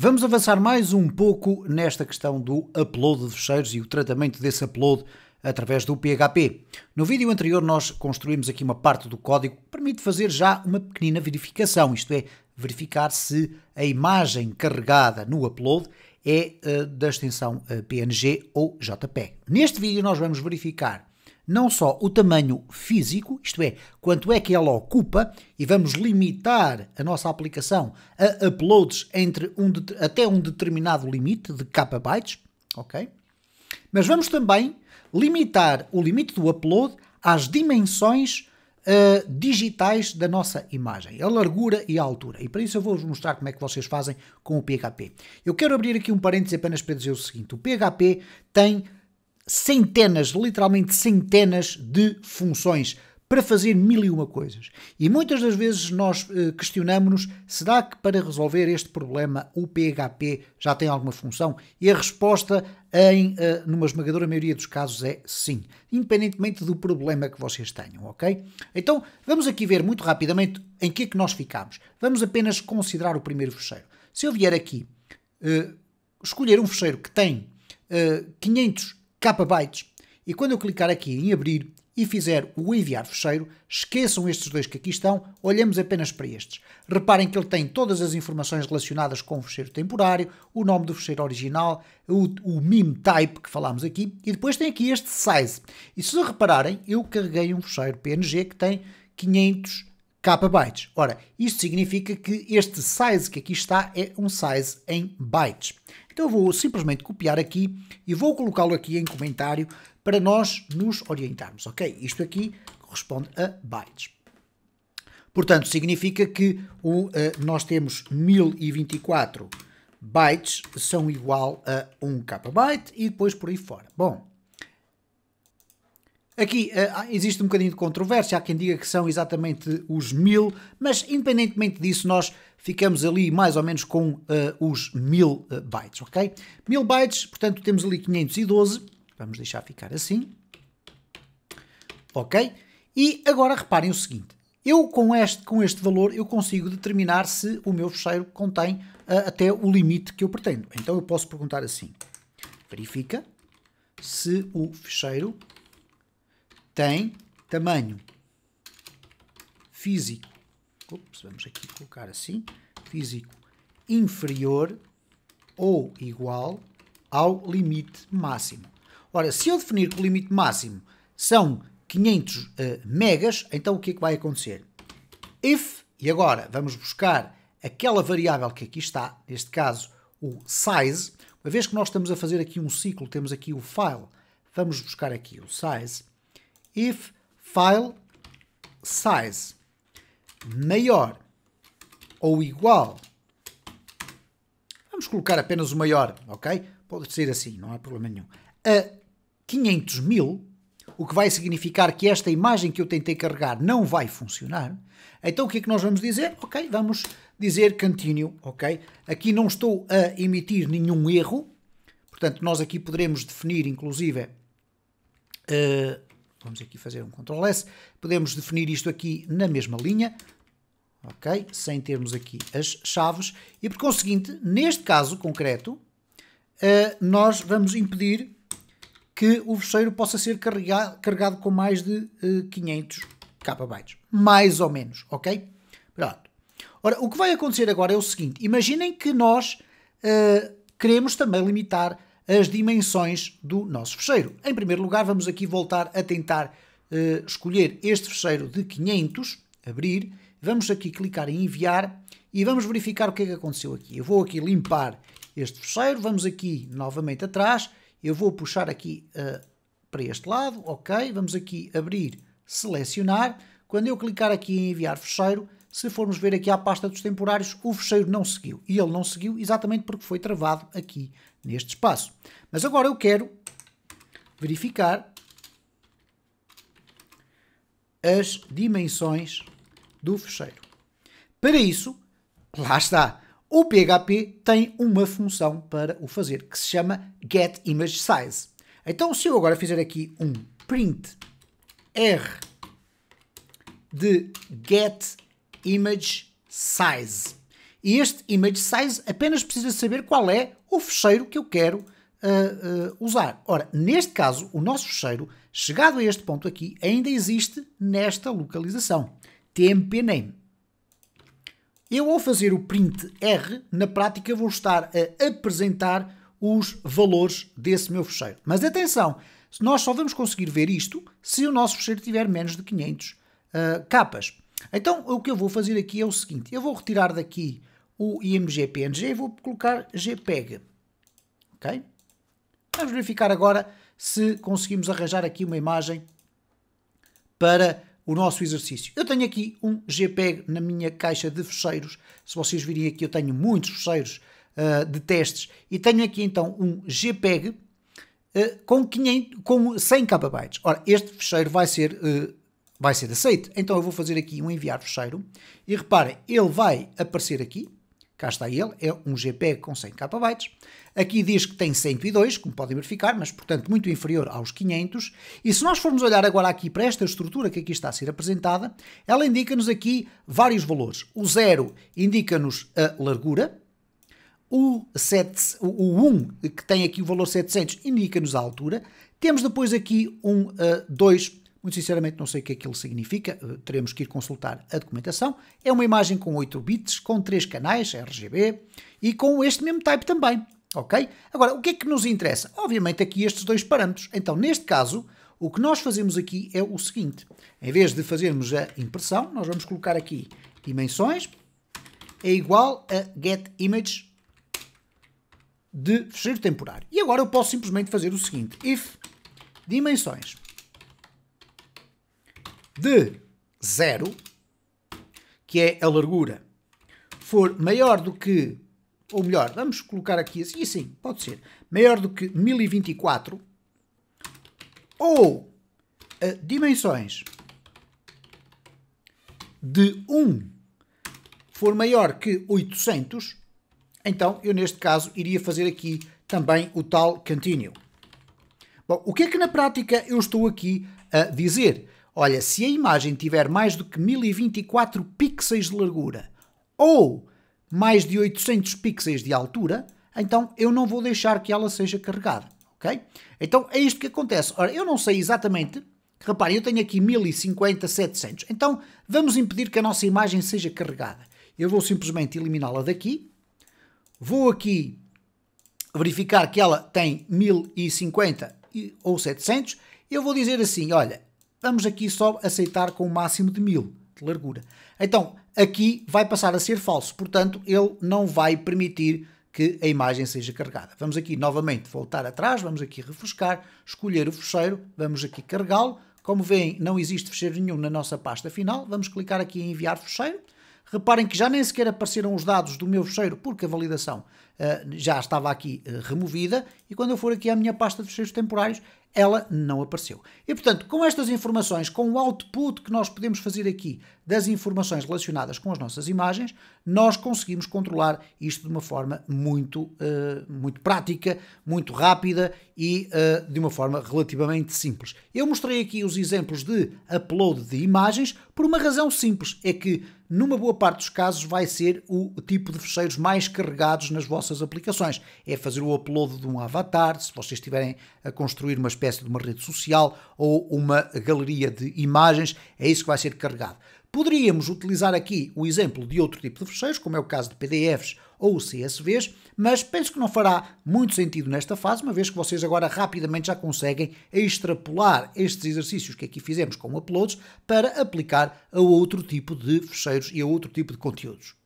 Vamos avançar mais um pouco nesta questão do upload de fecheiros e o tratamento desse upload através do PHP. No vídeo anterior nós construímos aqui uma parte do código que permite fazer já uma pequenina verificação, isto é, verificar se a imagem carregada no upload é uh, da extensão uh, eh, PNG ou JPEG. Neste vídeo nós vamos verificar não só o tamanho físico, isto é, quanto é que ela ocupa, e vamos limitar a nossa aplicação a uploads entre um de, até um determinado limite de kbytes, ok? Mas vamos também limitar o limite do upload às dimensões uh, digitais da nossa imagem, a largura e a altura. E para isso eu vou-vos mostrar como é que vocês fazem com o PHP. Eu quero abrir aqui um parênteses apenas para dizer o seguinte: o PHP tem centenas, literalmente centenas de funções para fazer mil e uma coisas. E muitas das vezes nós eh, questionamos-nos: será que para resolver este problema o PHP já tem alguma função? E a resposta, em eh, numa esmagadora maioria dos casos, é sim, independentemente do problema que vocês tenham, ok? Então vamos aqui ver muito rapidamente em que é que nós ficamos. Vamos apenas considerar o primeiro fecheiro. Se eu vier aqui eh, escolher um fecheiro que tem 500 kbytes. E quando eu clicar aqui em abrir e fizer o enviar fecheiro, esqueçam estes dois que aqui estão, olhamos apenas para estes. Reparem que ele tem todas as informações relacionadas com o fecheiro temporário, o nome do fecheiro original, o, o meme type que falámos aqui, e depois tem aqui este size. E se repararem, eu carreguei um fecheiro PNG que tem 500 kbytes. Ora, isto significa que este size que aqui está é um size em bytes. Então eu vou simplesmente copiar aqui e vou colocá-lo aqui em comentário para nós nos orientarmos, ok? Isto aqui corresponde a bytes. Portanto, significa que o, uh, nós temos 1024 bytes são igual a 1 kbyte e depois por aí fora. Bom, Aqui eh, existe um bocadinho de controvérsia, há quem diga que são exatamente os mil, mas independentemente disso, nós ficamos ali mais ou menos com uh, os mil eh, bytes, ok? Mil bytes, portanto temos ali 512, vamos deixar ficar assim, ok? E agora reparem o seguinte, eu com este, com este valor eu consigo determinar se o meu fecheiro contém até o limite que eu pretendo. Então eu posso perguntar assim, verifica se o fecheiro tem tamanho físico. vamos aqui colocar assim: físico inferior ou igual ao limite máximo. Ora, se eu definir que o limite máximo são 500 uh, eh, megas, então o que é que vai acontecer? If, e agora vamos buscar aquela variável que aqui está, neste caso o size, uma vez que nós estamos a fazer aqui um ciclo, temos aqui o file, vamos buscar aqui o size, if file size maior ou igual. Vamos colocar apenas o maior, ok? Pode ser assim, não há problema nenhum. A 500 mil, o que vai significar que esta imagem que eu tentei carregar não vai funcionar. Então o que é que nós vamos dizer? Ok, vamos dizer continue, ok? Aqui não estou a emitir nenhum erro, portanto nós aqui poderemos definir inclusive uh, Vamos aqui fazer um Ctrl S. Podemos definir isto aqui na mesma linha, ok? Sem termos aqui as chaves. E por conseguinte, neste caso concreto, eh, nós vamos impedir que o fecheiro possa ser carregado, carregado com mais de 500 eh, KB. Mais ou menos, ok? Pronto. Ora, o que vai acontecer agora é o seguinte. Imaginem que nós eh, queremos também limitar as dimensões do nosso fecheiro. Em primeiro lugar, vamos aqui voltar a tentar uh, escolher este fecheiro de 500, abrir, vamos aqui clicar em enviar e vamos verificar o que é que aconteceu aqui. Eu vou aqui limpar este fecheiro, vamos aqui novamente atrás, eu vou puxar aqui uh, para este lado, ok, vamos aqui abrir, selecionar, quando eu clicar aqui em enviar fecheiro, se formos ver aqui à pasta dos temporários, o fecheiro não seguiu. E ele não seguiu exatamente porque foi travado aqui neste espaço. Mas agora eu quero verificar as dimensões do fecheiro. Para isso, lá está, o PHP tem uma função para o fazer, que se chama getImageSize. Então, se eu agora fizer aqui um print r de getImageSize, e este image size apenas precisa saber qual é o fecheiro que eu quero uh, uh, usar. Ora, neste caso, o nosso fecheiro, chegado a este ponto aqui, ainda existe nesta localização, name. Eu, ao fazer o print R, na prática vou estar a apresentar os valores desse meu fecheiro. Mas atenção, nós só vamos conseguir ver isto se o nosso fecheiro tiver menos de 500 uh, ah, capas. Então, o que eu vou fazer aqui é o seguinte, eu vou retirar daqui o imgpng, vou colocar jpeg. Ok? Vamos verificar agora se conseguimos arranjar aqui uma imagem para o nosso exercício. Eu tenho aqui um JPEG na minha caixa de fecheiros. Se vocês virem aqui, eu tenho muitos fecheiros uh, de testes. E tenho aqui então um JPEG uh, ah, com, 500, com 100 KB. Ora, este fecheiro vai ser, uh, vai ser aceito. Então eu vou fazer aqui um enviar fecheiro. E reparem, ele vai aparecer aqui cá está ele, é um JPEG com 100 KB. Aqui diz que tem 102, como podem verificar, mas portanto muito inferior aos 500. E se nós formos olhar agora aqui para esta estrutura que aqui está a ser apresentada, ela indica-nos aqui vários valores. O 0 indica-nos a largura, o, 7, o 1, que tem aqui o valor 700, indica-nos a altura. Temos depois aqui um uh, eh, 2 muito sinceramente, não sei o que aquilo é significa, eh, teremos que ir consultar a documentação. É uma imagem com 8 bits, com 3 canais RGB e com este mesmo type também. Ok? Agora, o que é que nos interessa? Obviamente, aqui estes dois parâmetros. Então, neste caso, o que nós fazemos aqui é o seguinte: em vez de fazermos a impressão, nós vamos colocar aqui dimensões é igual a getImage de fecheiro temporário. E agora eu posso simplesmente fazer o seguinte: if dimensões de 0, que é a largura, for maior do que, ou melhor, vamos colocar aqui assim, sim, pode ser, maior do que 1024, ou eh, dimensões de 1 for maior que 800, então eu neste caso iria fazer aqui também o tal continue. Bom, o que é que na prática eu estou aqui a dizer? Olha, se a imagem tiver mais do que 1024 pixels de largura ou mais de 800 pixels de altura, então eu não vou deixar que ela seja carregada, ok? Então é isto que acontece. Ora, eu não sei exatamente, reparem, eu tenho aqui 1050, 700, então vamos impedir que a nossa imagem seja carregada. Eu vou simplesmente eliminá-la daqui, vou aqui verificar que ela tem 1050 ou 700, eu vou dizer assim, olha, Vamos aqui só aceitar com o um máximo de 1000 de largura. Então, aqui vai passar a ser falso, portanto, ele não vai permitir que a imagem seja carregada. Vamos aqui novamente voltar atrás, vamos aqui refrescar, escolher o fecheiro, vamos aqui carregá-lo. Como veem, não existe fecheiro nenhum na nossa pasta final. Vamos clicar aqui em enviar fecheiro. Reparem que já nem sequer apareceram os dados do meu fecheiro, porque a validação eh, já estava aqui eh, removida e quando eu for aqui à minha pasta de fecheiros temporários, ela não apareceu. E portanto, com estas informações, com o output que nós podemos fazer aqui das informações relacionadas com as nossas imagens, nós conseguimos controlar isto de uma forma muito, uh, muito prática, muito rápida e uh, de uma forma relativamente simples. Eu mostrei aqui os exemplos de upload de imagens por uma razão simples: é que numa boa parte dos casos vai ser o tipo de fecheiros mais carregados nas vossas vossas aplicações. É fazer o upload de um avatar, se vocês estiverem a construir uma espécie de uma rede social ou uma galeria de imagens, é isso que vai ser carregado. Poderíamos utilizar aqui o exemplo de outro tipo de fecheiros, como é o caso de PDFs ou CSVs, mas penso que não fará muito sentido nesta fase, uma vez que vocês agora rapidamente já conseguem extrapolar estes exercícios que aqui fizemos com uploads para aplicar a outro tipo de fecheiros e a outro tipo de conteúdos.